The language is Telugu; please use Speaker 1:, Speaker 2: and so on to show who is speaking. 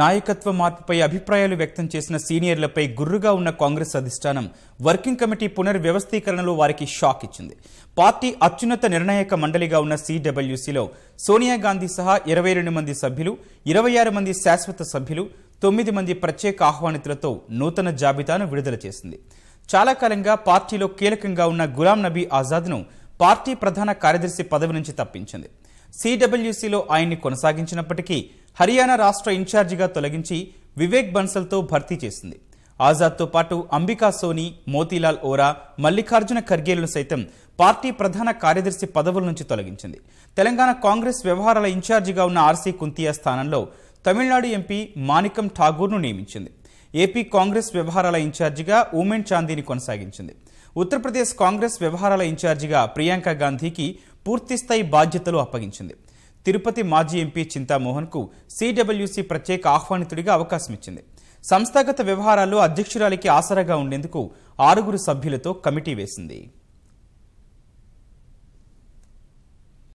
Speaker 1: నాయకత్వ మార్పుపై అభిప్రాయాలు వ్యక్తం చేసిన సీనియర్లపై గుర్రుగా ఉన్న కాంగ్రెస్ అధిష్టానం వర్కింగ్ కమిటీ పునర్వ్యవస్థీకరణలో వారికి షాక్ ఇచ్చింది పార్టీ అత్యున్నత నిర్ణాయక మండలిగా ఉన్న సిడబ్ల్యూసీలో సోనియా గాంధీ సహా ఇరవై రెండు మంది సభ్యులు ఇరవై ఆరు మంది శాశ్వత సభ్యులు తొమ్మిది మంది ప్రత్యేక ఆహ్వానితులతో నూతన జాబితాను విడుదల చేసింది చాలా కాలంగా పార్టీలో కీలకంగా ఉన్న గులాం నబీ ఆజాద్ను పార్టీ ప్రధాన కార్యదర్శి పదవి నుంచి తప్పించింది సిడబ్ల్యూసీలో ఆయన్ని కొనసాగించినప్పటికీ హర్యానా రాష్ట్ర ఇన్ఛార్జిగా తొలగించి వివేక్ బన్సల్తో భర్తీ చేసింది ఆజాద్తో పాటు అంబికా సోని మోతీలాల్ ఓరా మల్లికార్జున ఖర్గేలను సైతం పార్టీ ప్రధాన కార్యదర్శి పదవుల నుంచి తొలగించింది తెలంగాణ కాంగ్రెస్ వ్యవహారాల ఇన్ఛార్జిగా ఉన్న ఆర్సీ కుంతియా స్థానంలో తమిళనాడు ఎంపీ మాణికం ఠాగూర్ను నియమించింది ఏపీ కాంగ్రెస్ వ్యవహారాల ఇన్ఛార్జిగా ఉమెన్ చాందీని కొనసాగించింది ఉత్తరప్రదేశ్ కాంగ్రెస్ వ్యవహారాల ఇన్ఛార్జిగా ప్రియాంక గాంధీకి పూర్తిస్థాయి బాధ్యతలు అప్పగించింది తిరుపతి మాజీ ఎంపీ చింతామోహన్కు సిడబ్ల్యూసీ ప్రత్యేక ఆహ్వానితుడిగా అవకాశం ఇచ్చింది సంస్థాగత వ్యవహారాల్లో అధ్యక్షురాలికి ఆసరాగా ఉండేందుకు ఆరుగురు సభ్యులతో కమిటీ వేసింది